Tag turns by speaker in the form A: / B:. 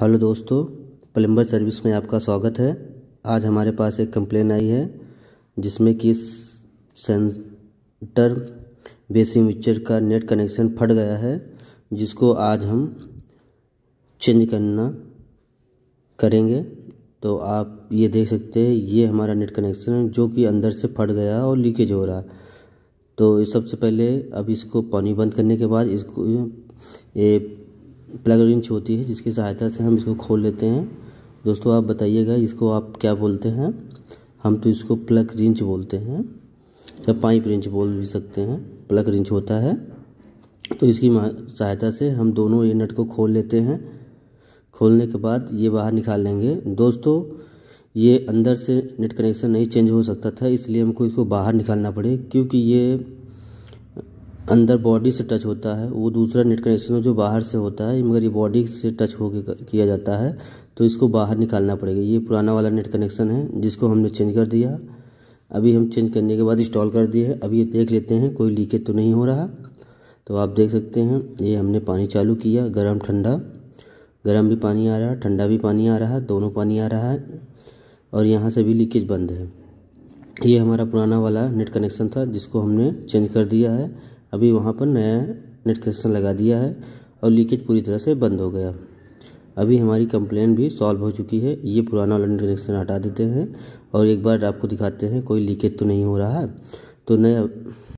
A: hello दोस्तों plumber service में आपका स्वागत है आज हमारे पास एक कंप्लेन आई है जिसमें कि सेंटर बेसिंग मिक्सचर का नेट कनेक्शन फट गया है जिसको आज हम चेंज करना करेंगे तो आप ये देख सकते हैं ये हमारा नेट कनेक्शन जो कि अंदर से फट गया और लीकेज हो रहा तो सबसे पहले अब इसको पानी बंद करने के बाद इसको ये प्लग रिंच होती है जिसकी सहायता से हम इसको खोल लेते हैं दोस्तों आप बताइएगा इसको आप क्या बोलते हैं हम तो इसको प्लग रिंच बोलते हैं या पाइप रिंच बोल भी सकते हैं प्लग रिंच होता है तो इसकी सहायता से हम दोनों ये नट को खोल लेते हैं खोलने के बाद ये बाहर निकाल लेंगे दोस्तों ये अंदर से नेट कनेक्शन नहीं चेंज हो सकता था इसलिए हमको इसको बाहर निकालना पड़े क्योंकि ये अंदर बॉडी से टच होता है वो दूसरा नेट कनेक्शन जो बाहर से होता है मगर ये बॉडी से टच हो किया जाता है तो इसको बाहर निकालना पड़ेगा ये पुराना वाला नेट कनेक्शन है जिसको हमने चेंज कर दिया अभी हम चेंज करने के बाद इंस्टॉल कर दिए है अभी ये देख लेते हैं कोई लीकेज तो नहीं हो रहा तो आप देख सकते हैं ये हमने पानी चालू किया गर्म ठंडा गर्म भी पानी आ रहा है ठंडा भी पानी आ रहा है दोनों पानी आ रहा है और यहाँ से भी लीकेज बंद है ये हमारा पुराना वाला नेट कनेक्शन था जिसको हमने चेंज कर दिया है अभी वहाँ पर नया नेट कनेक्शन लगा दिया है और लीकेज पूरी तरह से बंद हो गया अभी हमारी कंप्लेन भी सॉल्व हो चुकी है ये पुराना नेट कनेक्शन हटा देते हैं और एक बार आपको दिखाते हैं कोई लीकेज तो नहीं हो रहा है तो नया